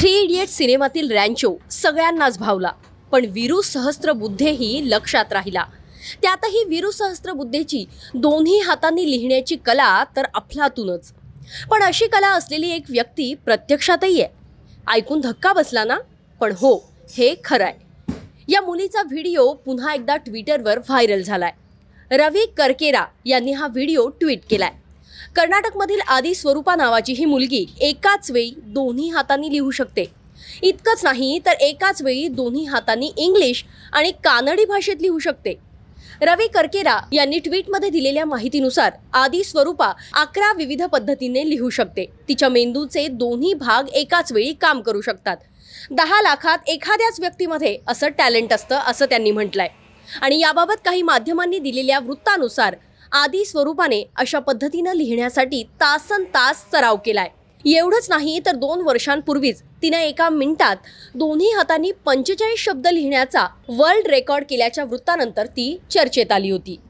three idiot सिनेमातील रँचो सगळ्यांनाच भावला पण वीरू सहस्त्रबुद्धेही लक्षात राहिला त्यातही वीरू सहस्त्रबुद्धेची दोन्ही हातांनी लिहिण्याची कला तर अफलातूनच पण अशी कला असलेली एक व्यक्ती प्रत्यक्षातही आहे ऐकून धक्का बसला ना पण हो हे खरं आहे या मुलीचा व्हिडिओ पुन्हा एकदा ट्विटरवर व्हायरल झालाय रवी करकेरा यांनी हा व्हिडिओ ट्विट केलाय कर्नाटकमधील आदी स्वरूपा नावाची ही मुलगी एकाच वेळी दोन्ही हातांनी लिहू शकते इतकंच नाही तर एकाच वेळी दोन्ही हातांनी इंग्लिश आणि कानडी भाषेत लिहू शकते रवी करकेरा यांनी ट्विटमध्ये दिलेल्या माहितीनुसार आदी स्वरूपा अकरा विविध पद्धतीने लिहू शकते तिच्या मेंदूचे दोन्ही भाग एकाच वेळी काम करू शकतात दहा लाखात एखाद्याच व्यक्तीमध्ये असं टॅलेंट असतं असं त्यांनी म्हटलंय आणि याबाबत काही माध्यमांनी दिलेल्या वृत्तानुसार आदी स्वरूपाने अशा पद्धतीनं लिहिण्यासाठी तासन तास सराव केलाय एवढंच नाही तर दोन वर्षांपूर्वीच तिने एका मिनिटात दोन्ही हातांनी पंचेचाळीस शब्द लिहिण्याचा वर्ल्ड रेकॉर्ड केल्याच्या वृत्तानंतर ती चर्चेत आली होती